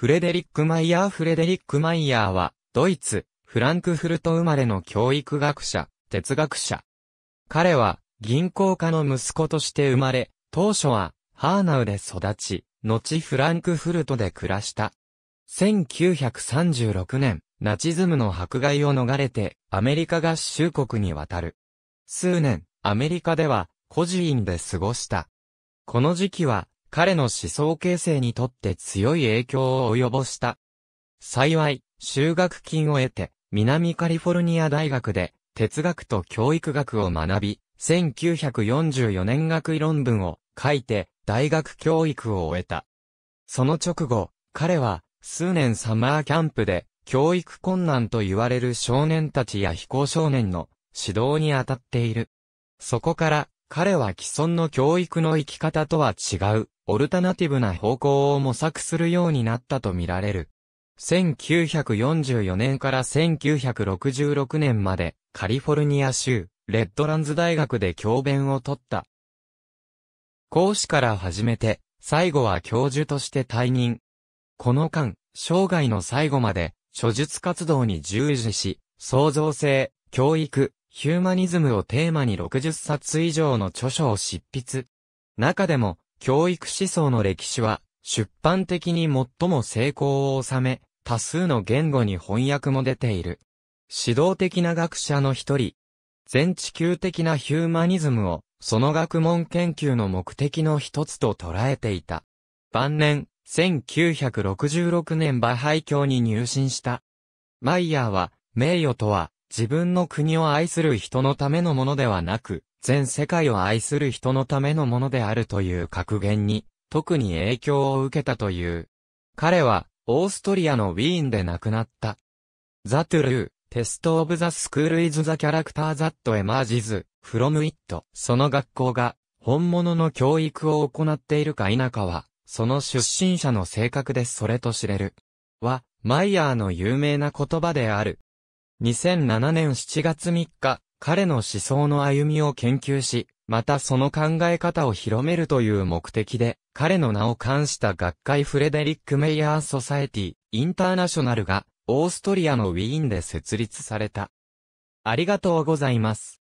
フレデリック・マイヤー・フレデリック・マイヤーは、ドイツ、フランクフルト生まれの教育学者、哲学者。彼は、銀行家の息子として生まれ、当初は、ハーナウで育ち、後フランクフルトで暮らした。1936年、ナチズムの迫害を逃れて、アメリカ合衆国に渡る。数年、アメリカでは、孤児院で過ごした。この時期は、彼の思想形成にとって強い影響を及ぼした。幸い、修学金を得て、南カリフォルニア大学で、哲学と教育学を学び、1944年学位論文を書いて、大学教育を終えた。その直後、彼は、数年サマーキャンプで、教育困難と言われる少年たちや非行少年の指導に当たっている。そこから、彼は既存の教育の生き方とは違う、オルタナティブな方向を模索するようになったとみられる。1944年から1966年までカリフォルニア州レッドランズ大学で教鞭を取った。講師から始めて最後は教授として退任。この間、生涯の最後まで、諸術活動に従事し、創造性、教育、ヒューマニズムをテーマに60冊以上の著書を執筆。中でも、教育思想の歴史は、出版的に最も成功を収め、多数の言語に翻訳も出ている。指導的な学者の一人、全地球的なヒューマニズムを、その学問研究の目的の一つと捉えていた。晩年、1966年バハイ教に入信した。マイヤーは、名誉とは、自分の国を愛する人のためのものではなく、全世界を愛する人のためのものであるという格言に、特に影響を受けたという。彼は、オーストリアのウィーンで亡くなった。ザ・トゥルー、テスト・オブ・ザ・スクール・イズ・ザ・キャラクター・ザット・エマージズ、フロム・イット。その学校が、本物の教育を行っているか否かは、その出身者の性格でそれと知れる。は、マイヤーの有名な言葉である。2007年7月3日、彼の思想の歩みを研究し、またその考え方を広めるという目的で、彼の名を冠した学会フレデリック・メイヤー・ソサエティ・インターナショナルが、オーストリアのウィーンで設立された。ありがとうございます。